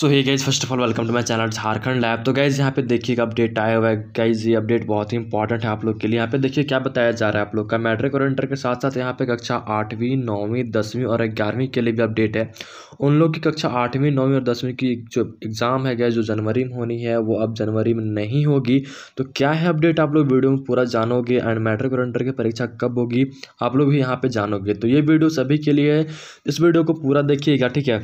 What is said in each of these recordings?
so hey guys first of all welcome to my channel Jharkhand lab तो guys यहाँ पे एक अपडेट आया हुआ है गाइज ये अपडेट बहुत ही इंपॉर्टेंट है आप लोग के लिए यहाँ पे देखिए क्या बताया जा रहा है आप लोग का मैट्रिक और इंटर के साथ साथ यहाँ पे कक्षा आठवीं नौवीं दसवीं और ग्यारहवीं के लिए भी अपडेट है उन लोग की कक्षा आठवीं नौवीं और दसवीं की जो एग्ज़ाम है गैस जो जनवरी में होनी है वो अब जनवरी में नहीं होगी तो क्या है अपडेट आप लोग वीडियो में पूरा जानोगे एंड मैट्रिक और इंटर की परीक्षा कब होगी आप लोग भी यहाँ पर जानोगे तो ये वीडियो सभी के लिए है इस वीडियो को पूरा देखिएगा ठीक है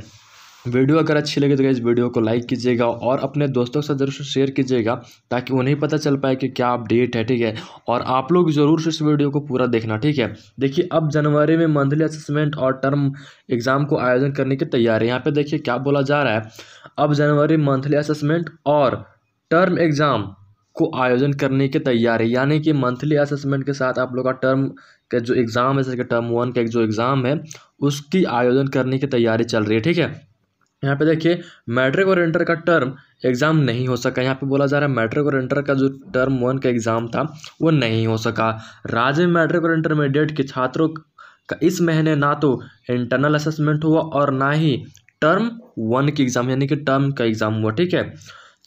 वीडियो अगर अच्छी लगे तो इस वीडियो को लाइक कीजिएगा और अपने दोस्तों के साथ जरूर से शेयर कीजिएगा ताकि उन्हें पता चल पाए कि क्या अपडेट है ठीक है और आप लोग ज़रूर से इस वीडियो को पूरा देखना ठीक है देखिए अब जनवरी में मंथली असेसमेंट और टर्म एग्ज़ाम को आयोजन करने की तैयारी यहाँ पर देखिए क्या बोला जा रहा है अब जनवरी मंथली असेसमेंट और टर्म एग्ज़ाम को आयोजन करने की तैयारी यानी कि मंथली असेसमेंट के साथ आप लोग का टर्म का जो एग्ज़ाम है जैसे टर्म वन का जो एग्ज़ाम है उसकी आयोजन करने की तैयारी चल रही है ठीक है यहाँ पे देखिए मैट्रिक और इंटर का टर्म एग्ज़ाम नहीं हो सका यहाँ पे बोला जा रहा है मैट्रिक और इंटर का जो टर्म वन का एग्ज़ाम था वो नहीं हो सका राज्य में मैट्रिक और इंटरमीडिएट के छात्रों का इस महीने ना तो इंटरनल असेसमेंट हुआ और ना ही टर्म वन की एग्ज़ाम यानी कि टर्म का एग्ज़ाम हुआ ठीक है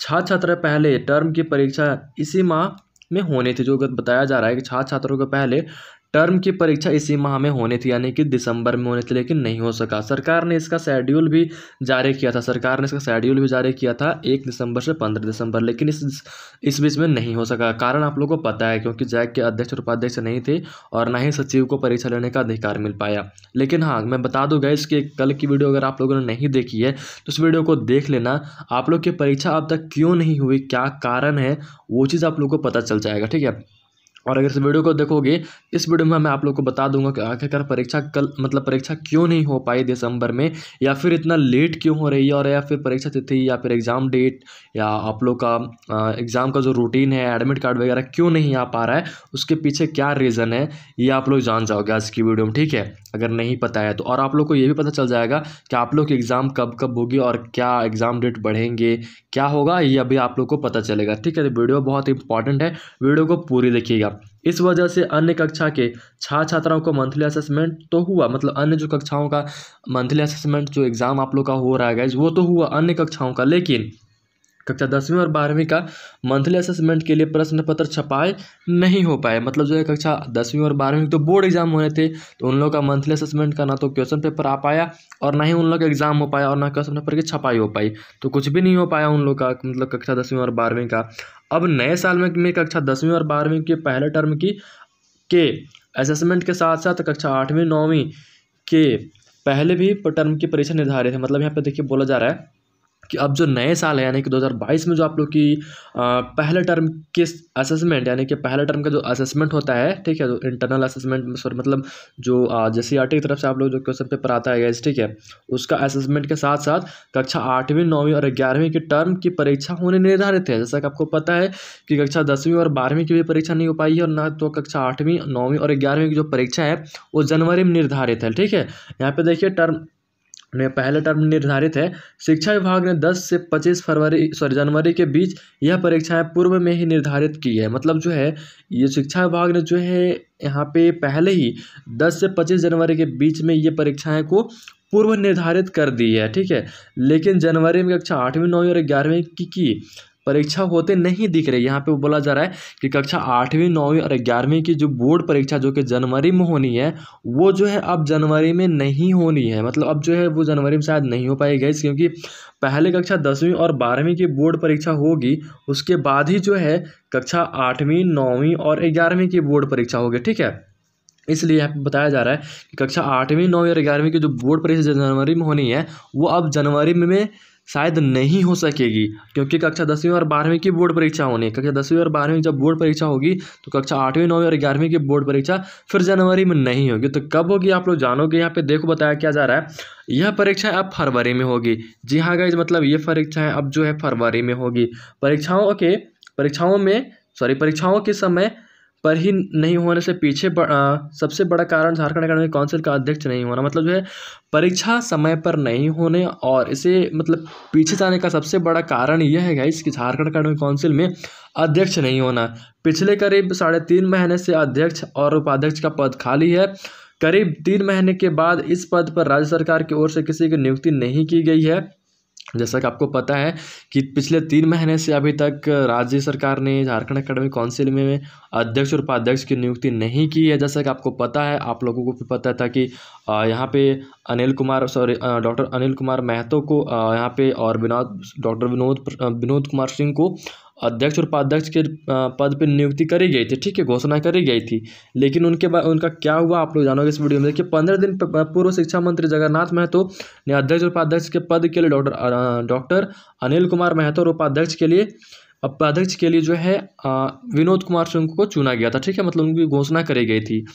छात्र छात्र पहले टर्म की परीक्षा इसी माह में होनी थी जो बताया जा रहा है कि छात्र छात्रों को पहले टर्म की परीक्षा इसी माह में होनी थी यानी कि दिसंबर में होनी थी लेकिन नहीं हो सका सरकार ने इसका शेड्यूल भी जारी किया था सरकार ने इसका शेड्यूल भी जारी किया था एक दिसंबर से पंद्रह दिसंबर लेकिन इस इस बीच में नहीं हो सका कारण आप लोगों को पता है क्योंकि जैक के अध्यक्ष और उपाध्यक्ष नहीं थे और ना ही सचिव को परीक्षा लेने का अधिकार मिल पाया लेकिन हाँ मैं बता दूँगा इसकी कल की वीडियो अगर आप लोगों ने नहीं देखी है तो उस वीडियो को देख लेना आप लोग की परीक्षा अब तक क्यों नहीं हुई क्या कारण है वो चीज़ आप लोग को पता चल जाएगा ठीक है और अगर इस वीडियो को देखोगे इस वीडियो में मैं आप लोग को बता दूंगा कि आखिरकार परीक्षा कल मतलब परीक्षा क्यों नहीं हो पाई दिसंबर में या फिर इतना लेट क्यों हो रही है और या फिर परीक्षा तिथि या फिर एग्ज़ाम डेट या आप लोग का एग्ज़ाम का जो रूटीन है एडमिट कार्ड वगैरह क्यों नहीं आ पा रहा है उसके पीछे क्या रीज़न है ये आप लोग जान जाओगे आज की वीडियो में ठीक है अगर नहीं पता है तो और आप लोग को ये भी पता चल जाएगा कि आप लोग की एग्ज़ाम कब कब होगी और क्या एग्ज़ाम डेट बढ़ेंगे क्या होगा ये अभी आप लोग को पता चलेगा ठीक है तो वीडियो बहुत इंपॉर्टेंट है वीडियो को पूरी देखिएगा इस वजह से अन्य कक्षा के छात्र छात्राओं को मंथली असेसमेंट तो हुआ मतलब अन्य जो कक्षाओं का मंथली असेसमेंट जो एग्ज़ाम आप लोग का हो रहा है गाइज वो तो हुआ अन्य कक्षाओं का लेकिन कक्षा दसवीं और बारहवीं का मंथली असेसमेंट के लिए प्रश्न पत्र छपाए नहीं हो पाए मतलब जो है कक्षा दसवीं और बारहवीं तो बोर्ड एग्जाम होने थे तो उन लोगों का मंथली असेसमेंट का ना तो क्वेश्चन पेपर आ पाया और ना ही उन लोग का एग्जाम हो पाया और ना क्वेश्चन पेपर की छपाई हो पाई तो कुछ भी नहीं हो पाया उन लोग का मतलब कक्षा दसवीं और बारहवीं का अब नए साल में, में कक्षा दसवीं और बारहवीं के पहले टर्म की के असेसमेंट के साथ साथ कक्षा आठवीं नौवीं के पहले भी टर्म की परीक्षा निर्धारित है मतलब यहाँ पे देखिए बोला जा रहा है कि अब जो नए साल है यानी कि 2022 में जो आप लोग की पहले टर्म के असेसमेंट यानी कि पहले टर्म का जो असेसमेंट होता है ठीक है जो इंटरनल असेसमेंट मतलब जो जैसे आर की तरफ से आप लोग जो क्वेश्चन पेपर आता है गैस ठीक है उसका असेसमेंट के साथ साथ कक्षा आठवीं नौवीं और ग्यारहवीं की टर्म की परीक्षा होने निर्धारित है जैसा कि आपको पता है कि कक्षा दसवीं और बारहवीं की भी परीक्षा नहीं हो पाई है और ना तो कक्षा आठवीं नौवीं और ग्यारहवीं की जो परीक्षा है वो जनवरी में निर्धारित है ठीक है यहाँ पे देखिए टर्म में पहला टर्म निर्धारित है शिक्षा विभाग ने 10 से 25 फरवरी सॉरी जनवरी के बीच यह परीक्षाएं पूर्व में ही निर्धारित की है मतलब जो है ये शिक्षा विभाग ने जो है यहाँ पे पहले ही 10 से 25 जनवरी के बीच में ये परीक्षाएं को पूर्व निर्धारित कर दी है ठीक है लेकिन जनवरी में कक्षा आठवीं नौवीं और ग्यारहवीं की, की परीक्षा होते नहीं दिख रही यहाँ पे वो बोला जा रहा है कि कक्षा आठवीं नौवीं और ग्यारहवीं की जो बोर्ड परीक्षा जो कि जनवरी में होनी है वो जो है अब जनवरी में नहीं होनी है मतलब अब जो है वो जनवरी में शायद नहीं हो पाई गई क्योंकि पहले कक्षा दसवीं और बारहवीं की बोर्ड परीक्षा होगी उसके बाद ही जो है कक्षा आठवीं नौवीं और ग्यारहवीं की बोर्ड परीक्षा होगी ठीक है इसलिए यहाँ पर बताया जा रहा है कि कक्षा आठवीं नौवीं और ग्यारहवीं की जो बोर्ड परीक्षा जनवरी में होनी है वो अब जनवरी में शायद नहीं हो सकेगी क्योंकि कक्षा दसवीं और बारहवीं की बोर्ड परीक्षा होनी है कक्षा दसवीं और बारहवीं जब बोर्ड परीक्षा होगी तो कक्षा आठवीं नौवीं और ग्यारहवीं की बोर्ड परीक्षा फिर जनवरी में नहीं होगी तो कब होगी आप लोग जानोगे यहाँ पे देखो बताया क्या जा रहा है यह परीक्षा अब फरवरी में होगी जी हाँ गाइज मतलब ये परीक्षाएँ अब जो है फरवरी में होगी परीक्षाओं के परीक्षाओं में सॉरी परीक्षाओं के समय पर ही नहीं होने से पीछे सबसे बड़ा कारण झारखंड अकेडमिक काउंसिल का अध्यक्ष नहीं होना मतलब जो है परीक्षा समय पर नहीं होने और इसे मतलब पीछे जाने का सबसे बड़ा कारण यह है गाइस कि झारखंड अकेडमिक काउंसिल में अध्यक्ष नहीं होना पिछले करीब साढ़े तीन महीने से अध्यक्ष और उपाध्यक्ष का पद खाली है करीब तीन महीने के बाद इस पद पर राज्य सरकार की ओर से किसी की नियुक्ति नहीं की गई है जैसा कि आपको पता है कि पिछले तीन महीने से अभी तक राज्य सरकार ने झारखंड अकेडमिक काउंसिल में अध्यक्ष और उपाध्यक्ष की नियुक्ति नहीं की है जैसा कि आपको पता है आप लोगों को भी पता था कि यहाँ पे अनिल कुमार सॉरी डॉक्टर अनिल कुमार महतो को यहाँ पे और विनोद डॉक्टर विनोद विनोद कुमार सिंह को अध्यक्ष और उपाध्यक्ष के पद पर नियुक्ति करी गई थी ठीक है घोषणा करी गई थी लेकिन उनके बाद उनका क्या हुआ आप लोग जानोगे इस वीडियो में देखिए पंद्रह दिन पूर्व शिक्षा मंत्री जगन्नाथ महतो ने अध्यक्ष और उपाध्यक्ष के पद के लिए डॉक्टर डॉक्टर अनिल कुमार महतो और उपाध्यक्ष के लिए उपाध्यक्ष के लिए जो है विनोद कुमार सिंह को चुना गया था ठीक है मतलब उनकी घोषणा करी गई थी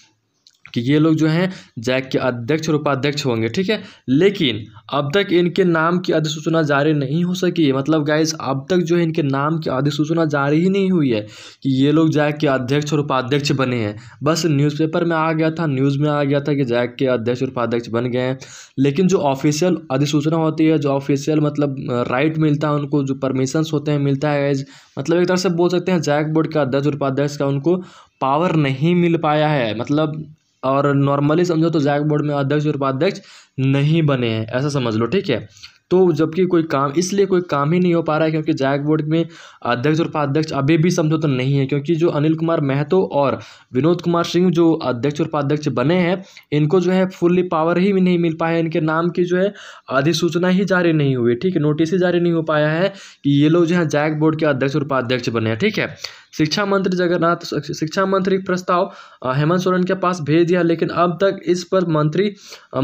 कि ये लोग जो हैं जैक के अध्यक्ष और उपाध्यक्ष होंगे ठीक है लेकिन अब तक इनके नाम की अधिसूचना जारी नहीं हो सकी है मतलब गाइज अब तक जो है इनके नाम की अधिसूचना जारी ही नहीं हुई है कि ये लोग जैक के अध्यक्ष और उपाध्यक्ष बने हैं बस न्यूज़पेपर में आ गया था न्यूज़ में आ गया था कि जैक के अध्यक्ष और उपाध्यक्ष बन गए हैं लेकिन जो ऑफिशियल अधिसूचना होती है जो ऑफिशियल मतलब राइट मिलता है उनको जो परमिशंस होते हैं मिलता है गाइज मतलब एक तरह से बोल सकते हैं जैक बोर्ड के अध्यक्ष और उपाध्यक्ष का उनको पावर नहीं मिल पाया है मतलब और नॉर्मली समझो तो जैक बोर्ड में अध्यक्ष और उपाध्यक्ष नहीं बने हैं ऐसा समझ लो ठीक है तो जबकि कोई काम इसलिए कोई काम ही नहीं हो पा रहा है क्योंकि जैक बोर्ड में अध्यक्ष और उपाध्यक्ष अभी भी समझो तो नहीं है क्योंकि जो अनिल कुमार महतो और विनोद कुमार सिंह जो अध्यक्ष और उपाध्यक्ष बने हैं इनको जो है फुल्ली पावर ही नहीं मिल पाया इनके नाम की जो है अधिसूचना ही जारी नहीं हुई ठीक है नोटिस ही जारी नहीं हो पाया है कि ये लोग जो है जैक बोर्ड के अध्यक्ष और उपाध्यक्ष बने हैं ठीक है शिक्षा मंत्री जगन्नाथ शिक्षा मंत्री प्रस्ताव हेमंत सोरेन के पास भेज दिया लेकिन अब तक इस पर मंत्री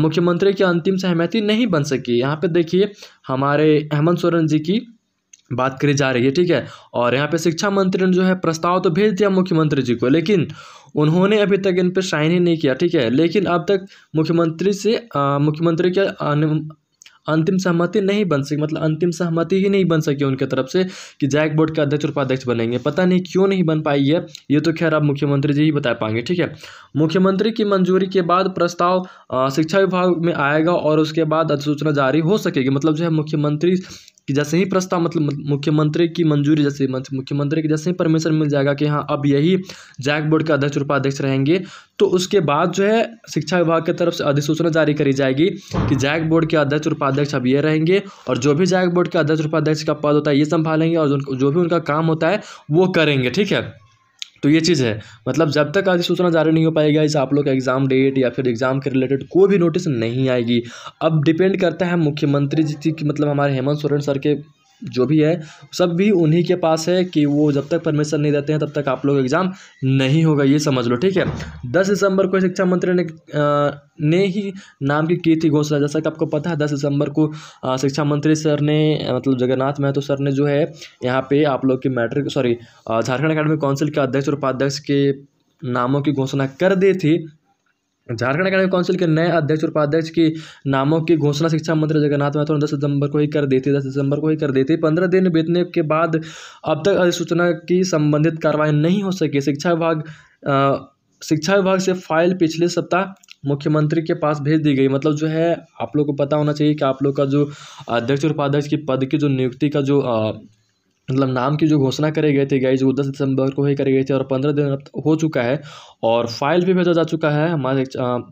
मुख्यमंत्री की अंतिम सहमति नहीं बन सकी यहाँ पे देखिए हमारे हेमंत सोरेन जी की बात करी जा रही है ठीक है और यहाँ पे शिक्षा मंत्री ने जो है प्रस्ताव तो भेज दिया मुख्यमंत्री जी को लेकिन उन्होंने अभी तक इन पर साइन ही नहीं किया ठीक है लेकिन अब तक मुख्यमंत्री से मुख्यमंत्री के अंतिम सहमति नहीं बन सकी मतलब अंतिम सहमति ही नहीं बन सकी उनके तरफ से कि जैक बोर्ड के अध्यक्ष उपाध्यक्ष बनेंगे पता नहीं क्यों नहीं बन पाई है ये तो खैर आप मुख्यमंत्री जी ही बता पाएंगे ठीक है मुख्यमंत्री की मंजूरी के बाद प्रस्ताव शिक्षा विभाग में आएगा और उसके बाद अधिसूचना जारी हो सकेगी मतलब जो है मुख्यमंत्री कि जैसे ही प्रस्ताव मतलब मुख्यमंत्री की मंजूरी जैसे मुख्यमंत्री की जैसे ही परमिशन मिल जाएगा कि हाँ अब यही जैक बोर्ड के अध्यक्ष उपाध्यक्ष रहेंगे तो उसके बाद जो है शिक्षा विभाग की तरफ से अधिसूचना जारी करी जाएगी कि जैक बोर्ड के अध्यक्ष उपाध्यक्ष अब ये रहेंगे और जो भी जैक बोर्ड के अध्यक्ष उपाध्यक्ष का पद होता है ये संभालेंगे और जो भी उनका काम होता है वो करेंगे ठीक है तो ये चीज़ है मतलब जब तक आज सूचना जारी नहीं हो पाएगा इस आप लोग का एग्ज़ाम डेट या फिर एग्ज़ाम के रिलेटेड कोई भी नोटिस नहीं आएगी अब डिपेंड करता है मुख्यमंत्री जी की मतलब हमारे हेमंत सोरेन सर के जो भी है सब भी उन्हीं के पास है कि वो जब तक परमिशन नहीं देते हैं तब तक आप लोग एग्ज़ाम नहीं होगा ये समझ लो ठीक है दस दिसंबर को शिक्षा मंत्री ने आ, ने ही नाम की की थी घोषणा जैसा कि आपको पता है दस दिसंबर को आ, शिक्षा मंत्री सर ने मतलब जगन्नाथ महतो सर ने जो है यहाँ पे आप लोग की matric sorry Jharkhand academic council के अध्यक्ष और उपाध्यक्ष के नामों की घोषणा कर दी थी झारखंड अकेडमिक काउंसिल के नए अध्यक्ष और उपाध्यक्ष की नामों की घोषणा शिक्षा मंत्री जगन्नाथ महतो ने दस सितंबर को ही कर दी थी दस दिसंबर को ही कर दी थी पंद्रह दिन बीतने के बाद अब तक अधिसूचना की संबंधित कार्रवाई नहीं हो सकी शिक्षा विभाग शिक्षा विभाग से फाइल पिछले सप्ताह मुख्यमंत्री के पास भेज दी गई मतलब जो है आप लोग को पता होना चाहिए कि आप लोग का जो अध्यक्ष और उपाध्यक्ष की पद की जो नियुक्ति का जो मतलब नाम की जो घोषणा करे गए थे गाइज वो दस दिसंबर को ही करे गए थे और पंद्रह दिन अब हो चुका है और फाइल भी भेजा जा चुका है हमारे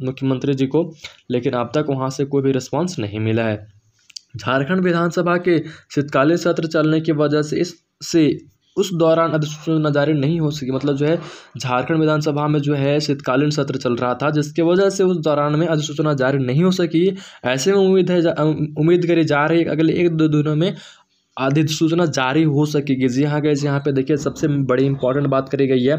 मुख्यमंत्री जी को लेकिन अब तक वहाँ से कोई भी रिस्पॉन्स नहीं मिला है झारखंड विधानसभा के शीतकालीन सत्र चलने की वजह से इस से उस दौरान अधिसूचना जारी नहीं हो सकी मतलब जो है झारखंड विधानसभा में जो है शीतकालीन सत्र चल रहा था जिसके वजह से उस दौरान में अधिसूचना जारी नहीं हो सकी ऐसे में उम्मीद है उम्मीद करी जा रही है अगले एक दो दिनों में अधिसूचना जारी हो सकेगी जी हाँ गैस यहाँ पे देखिए सबसे बड़ी इंपॉर्टेंट बात करी गई है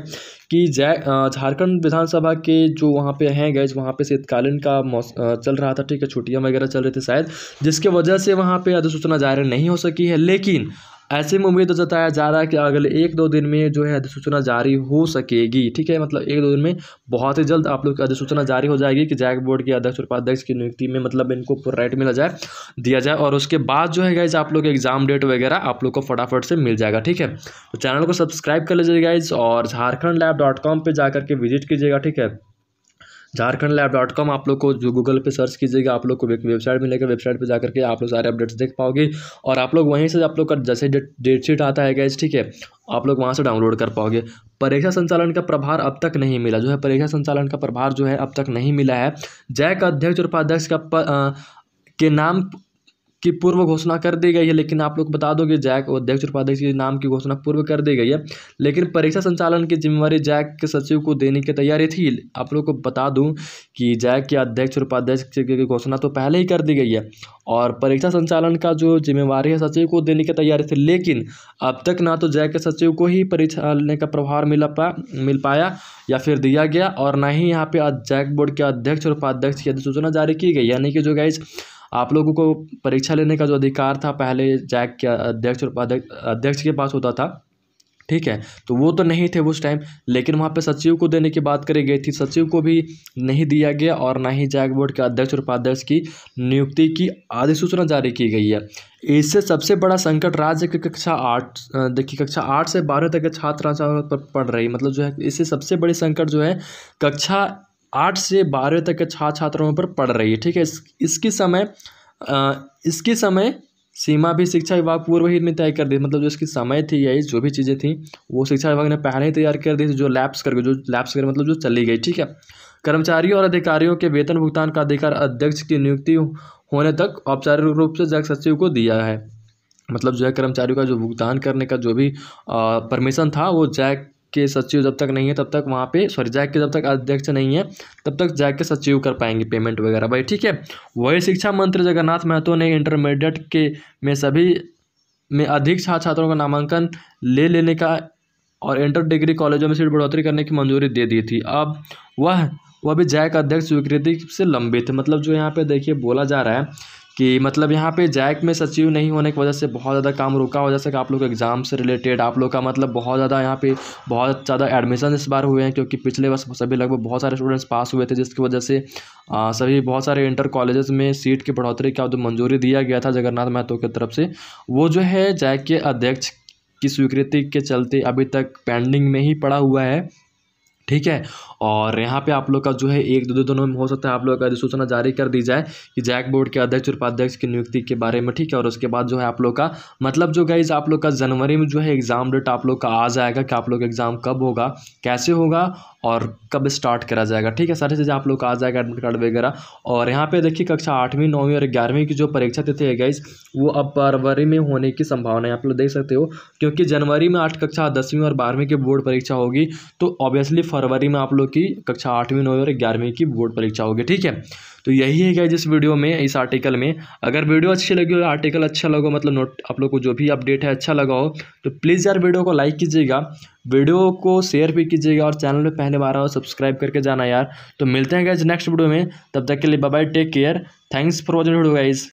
कि जय झारखंड विधानसभा के जो वहाँ पे हैं गैस वहाँ पे शीतकालीन का चल रहा था ठीक है छुट्टियाँ वगैरह चल रही थी शायद जिसके वजह से वहाँ पे अधिसूचना जारी नहीं हो सकी है लेकिन ऐसे में उम्मीद जताया जा रहा है कि अगले एक दो दिन में जो है अधिसूचना जारी हो सकेगी ठीक है मतलब एक दो दिन में बहुत ही जल्द आप लोग की अधिसूचना जारी हो जाएगी कि जैक बोर्ड के अध्यक्ष और उपाध्यक्ष की नियुक्ति में मतलब इनको पूरा राइट मिला जाए दिया जाए और उसके बाद जो है गाइज आप लोग एग्जाम डेट वगैरह आप लोग को फटाफट से मिल जाएगा ठीक है तो चैनल को सब्सक्राइब कर लीजिए गाइज और झारखंड लैब डॉट कॉम पर जाकर के विजिट कीजिएगा ठीक है झारखंड लैब डॉट कॉम आप लोग को जो गूगल पे सर्च कीजिएगा आप लोग को वेबसाइट मिलेगा वेबसाइट पे जा करके आप लोग सारे अपडेट्स देख पाओगे और आप लोग वहीं से आप लोग का जैसे डेट शीट आता है गैस ठीक है आप लोग वहाँ से डाउनलोड कर पाओगे परीक्षा संचालन का प्रभार अब तक नहीं मिला जो है परीक्षा संचालन का प्रभार जो है अब तक नहीं मिला है जैक अध्यक्ष और उपाध्यक्ष का के नाम की पूर्व घोषणा कर दी गई है लेकिन आप लोग बता दोगे जैक अध्यक्ष और उपाध्यक्ष के नाम की घोषणा पूर्व कर दी गई है लेकिन परीक्षा संचालन की जिम्मेवारी जैक के सचिव को देने की तैयारी थी आप लोग को बता दूं कि जैक के अध्यक्ष और उपाध्यक्ष की घोषणा तो पहले ही कर दी गई है और परीक्षा संचालन का जो जिम्मेवारी है सचिव को देने की तैयारी थी लेकिन अब तक ना तो जैक के सचिव को ही परीक्षा लेने का प्रभार मिला पा मिल पाया या फिर दिया गया और ना ही यहाँ पे जैक बोर्ड के अध्यक्ष और उपाध्यक्ष की अधिसूचना जारी की गई यानी कि जो गाइज आप लोगों को परीक्षा लेने का जो अधिकार था पहले जैक के अध्यक्ष और अध्यक्ष के पास होता था ठीक है तो वो तो नहीं थे उस टाइम लेकिन वहाँ पे सचिव को देने की बात करी गई थी सचिव को भी नहीं दिया गया और ना ही जैक बोर्ड के अध्यक्ष और उपाध्यक्ष की नियुक्ति की अधिसूचना जारी की गई है इससे सबसे बड़ा संकट राज्य की कक्षा आठ देखिए कक्षा आठ से बारह तक के छात्र पर पढ़ रही मतलब जो है इससे सबसे बड़ी संकट जो है कक्षा आठ से बारहवें तक के छात्र छात्राओं पर पड़ रही है ठीक है इस, इसकी समय आ, इसकी समय सीमा भी शिक्षा विभाग पूर्व ही में तय कर दी मतलब जो इसकी समय थी यही जो भी चीज़ें थी वो शिक्षा विभाग ने पहले ही तैयार कर दी थी जो लैप्स कर जो लैप्स कर मतलब जो चली गई ठीक है कर्मचारियों और अधिकारियों के वेतन भुगतान का अधिकार अध्यक्ष की नियुक्ति होने तक औपचारिक रूप से जग सचिव को दिया है मतलब जो है कर्मचारियों का जो भुगतान करने का जो भी परमिशन था वो जैक के सचिव जब तक नहीं है तब तक वहाँ पे सॉरी जैक के जब तक अध्यक्ष नहीं है तब तक जैक के सचिव कर पाएंगे पेमेंट वगैरह भाई ठीक है वही शिक्षा मंत्री जगन्नाथ महतो ने इंटरमीडिएट के में सभी में अधिक छात्र छात्रों का नामांकन ले लेने का और इंटर डिग्री कॉलेजों में सीट बढ़ोतरी करने की मंजूरी दे दी थी अब वह वह भी जैक अध्यक्ष स्वीकृति से लंबित है मतलब जो यहाँ पे देखिए बोला जा रहा है कि मतलब यहाँ पे जैक में सचिव नहीं होने की वजह से बहुत ज़्यादा काम रुका हुआ जैसे कि आप लोग एग्ज़ाम से रिलेटेड आप लोग का मतलब बहुत ज़्यादा यहाँ पे बहुत ज़्यादा एडमिशन इस बार हुए हैं क्योंकि पिछले वर्ष सभी लगभग बहुत सारे स्टूडेंट्स पास हुए थे जिसकी वजह से आ, सभी बहुत सारे इंटर कॉलेजेस में सीट की बढ़ोतरी का जो तो मंजूरी दिया गया था जगन्नाथ महतो की तरफ से वो जो है जैक के अध्यक्ष की स्वीकृति के चलते अभी तक पेंडिंग में ही पड़ा हुआ है ठीक है और यहाँ पे आप लोग का जो है एक दो दोनों में हो सकता है आप लोग का अधिसूचना जारी कर दी जाए कि जैक बोर्ड के अध्यक्ष और उपाध्यक्ष की नियुक्ति के बारे में ठीक है और उसके बाद जो है आप लोग का मतलब जो गाइज आप लोग का जनवरी में जो है एग्ज़ाम डेट आप लोग का आ जाएगा कि आप लोग एग्ज़ाम कब होगा कैसे होगा और कब स्टार्ट करा जाएगा ठीक है सारी चीज़ें आप लोग का आ जाएगा एडमिट कार्ड वगैरह और यहाँ पे देखिए कक्षा आठवीं नौवीं और ग्यारहवीं की जो परीक्षा तिथि है गाइज वो अब फरवरी में होने की संभावना है आप लोग देख सकते हो क्योंकि जनवरी में आठ कक्षा दसवीं और बारहवीं की बोर्ड परीक्षा होगी तो ऑब्वियसली फरवरी में आप लोग की कक्षा आठवीं नौवीं और ग्यारहवीं की बोर्ड परीक्षा होगी ठीक है तो यही है क्या इस वीडियो में इस आर्टिकल में अगर वीडियो अच्छी लगी हो आर्टिकल अच्छा लगा मतलब नोट आप लोग को जो भी अपडेट है अच्छा लगा हो तो प्लीज़ यार वीडियो को लाइक कीजिएगा वीडियो को शेयर भी कीजिएगा और चैनल में पहले बार आओ सब्सक्राइब करके जाना यार तो मिलते हैं गए नेक्स्ट वीडियो में तब तक के लिए bye take care thanks for watching video guys